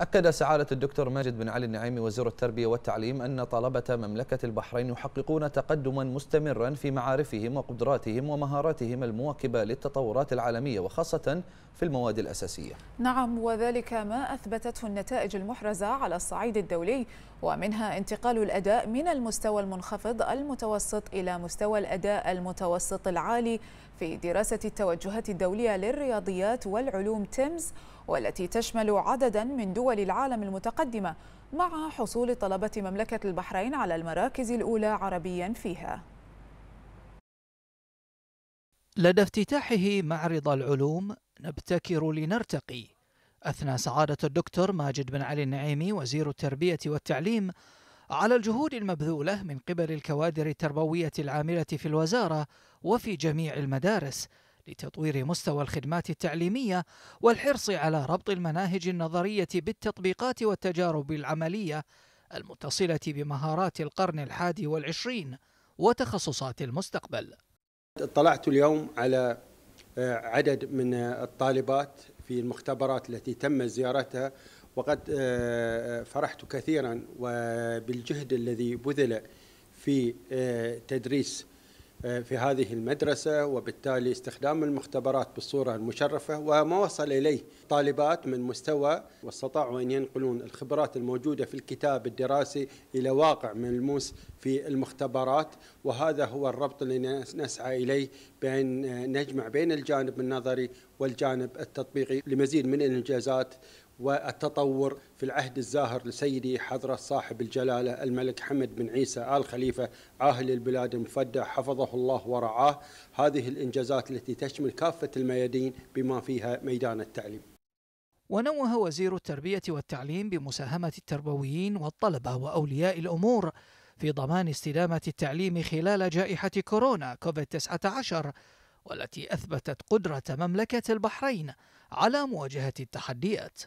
أكد سعادة الدكتور ماجد بن علي النعيمي وزير التربية والتعليم أن طلبة مملكة البحرين يحققون تقدما مستمرا في معارفهم وقدراتهم ومهاراتهم المواكبة للتطورات العالمية وخاصة في المواد الأساسية نعم وذلك ما أثبتته النتائج المحرزة على الصعيد الدولي ومنها انتقال الأداء من المستوى المنخفض المتوسط إلى مستوى الأداء المتوسط العالي في دراسة التوجهات الدولية للرياضيات والعلوم تيمز والتي تشمل عددا من دول العالم المتقدمة مع حصول طلبة مملكة البحرين على المراكز الأولى عربيا فيها لدى افتتاحه معرض العلوم نبتكر لنرتقي أثنى سعادة الدكتور ماجد بن علي النعيمي وزير التربية والتعليم على الجهود المبذولة من قبل الكوادر التربوية العاملة في الوزارة وفي جميع المدارس لتطوير مستوى الخدمات التعليمية والحرص على ربط المناهج النظرية بالتطبيقات والتجارب العملية المتصلة بمهارات القرن الحادي والعشرين وتخصصات المستقبل اطلعت اليوم على آه، عدد من الطالبات في المختبرات التي تم زيارتها وقد آه، آه، فرحت كثيرا وبالجهد الذي بذل في تدريس آه، في هذه المدرسة وبالتالي استخدام المختبرات بالصورة المشرفة وما وصل إليه طالبات من مستوى واستطاعوا أن ينقلون الخبرات الموجودة في الكتاب الدراسي إلى واقع ملموس في المختبرات وهذا هو الربط اللي نسعى إليه بأن آه، نجمع بين الجانب النظري والجانب التطبيقي لمزيد من الإنجازات والتطور في العهد الزاهر لسيدي حضرة صاحب الجلالة الملك حمد بن عيسى آل خليفة عاهل البلاد المفدى حفظه الله ورعاه هذه الإنجازات التي تشمل كافة الميادين بما فيها ميدان التعليم ونوه وزير التربية والتعليم بمساهمة التربويين والطلبة وأولياء الأمور في ضمان استدامة التعليم خلال جائحة كورونا كوفيد 19 والتي أثبتت قدرة مملكة البحرين على مواجهة التحديات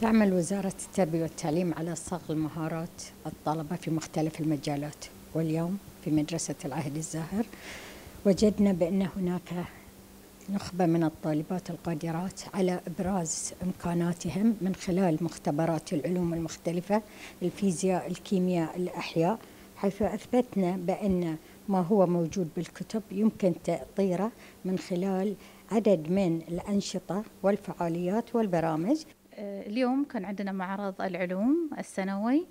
تعمل وزارة التربية والتعليم على صقل مهارات الطلبة في مختلف المجالات واليوم في مدرسة العهد الزاهر وجدنا بأن هناك نخبة من الطالبات القادرات على إبراز إمكاناتهم من خلال مختبرات العلوم المختلفة الفيزياء الكيمياء الأحياء حيث أثبتنا بأن ما هو موجود بالكتب يمكن تأطيره من خلال عدد من الأنشطة والفعاليات والبرامج آه، اليوم كان عندنا معرض العلوم السنوي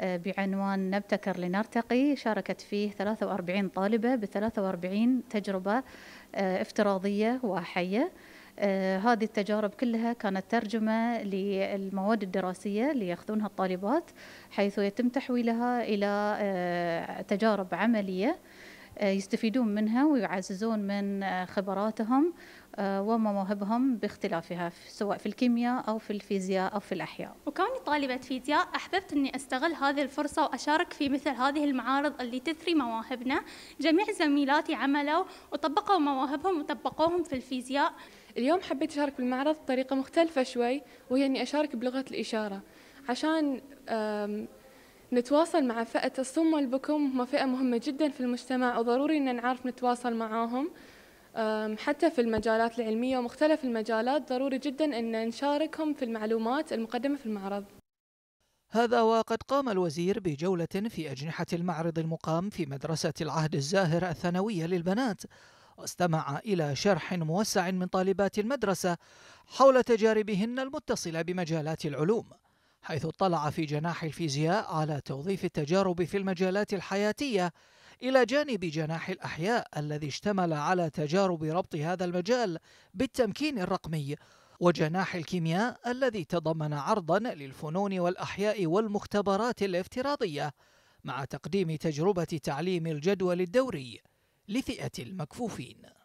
آه، بعنوان نبتكر لنرتقي شاركت فيه 43 طالبة ب 43 تجربة آه، افتراضية وحية هذه التجارب كلها كانت ترجمة للمواد الدراسية اللي يأخذونها الطالبات حيث يتم تحويلها إلى تجارب عملية آه، يستفيدون منها ويعززون من آه، خبراتهم آه، ومواهبهم باختلافها سواء في الكيمياء أو في الفيزياء أو في الأحياء وكوني طالبة فيزياء أحببت أني أستغل هذه الفرصة وأشارك في مثل هذه المعارض اللي تثري مواهبنا جميع زميلاتي عملوا وطبقوا مواهبهم وطبقوهم في الفيزياء اليوم حبيت أشارك بالمعرض بطريقة مختلفة شوي وهي أني أشارك بلغة الإشارة عشان نتواصل مع فئة الصم والبكم هم فئة مهمة جدا في المجتمع وضروري أن نعرف نتواصل معاهم حتى في المجالات العلمية ومختلف المجالات ضروري جدا أن نشاركهم في المعلومات المقدمة في المعرض هذا وقد قام الوزير بجولة في أجنحة المعرض المقام في مدرسة العهد الزاهر الثانوية للبنات واستمع إلى شرح موسع من طالبات المدرسة حول تجاربهن المتصلة بمجالات العلوم حيث اطلع في جناح الفيزياء على توظيف التجارب في المجالات الحياتية إلى جانب جناح الأحياء الذي اشتمل على تجارب ربط هذا المجال بالتمكين الرقمي وجناح الكيمياء الذي تضمن عرضا للفنون والأحياء والمختبرات الافتراضية مع تقديم تجربة تعليم الجدول الدوري لفئة المكفوفين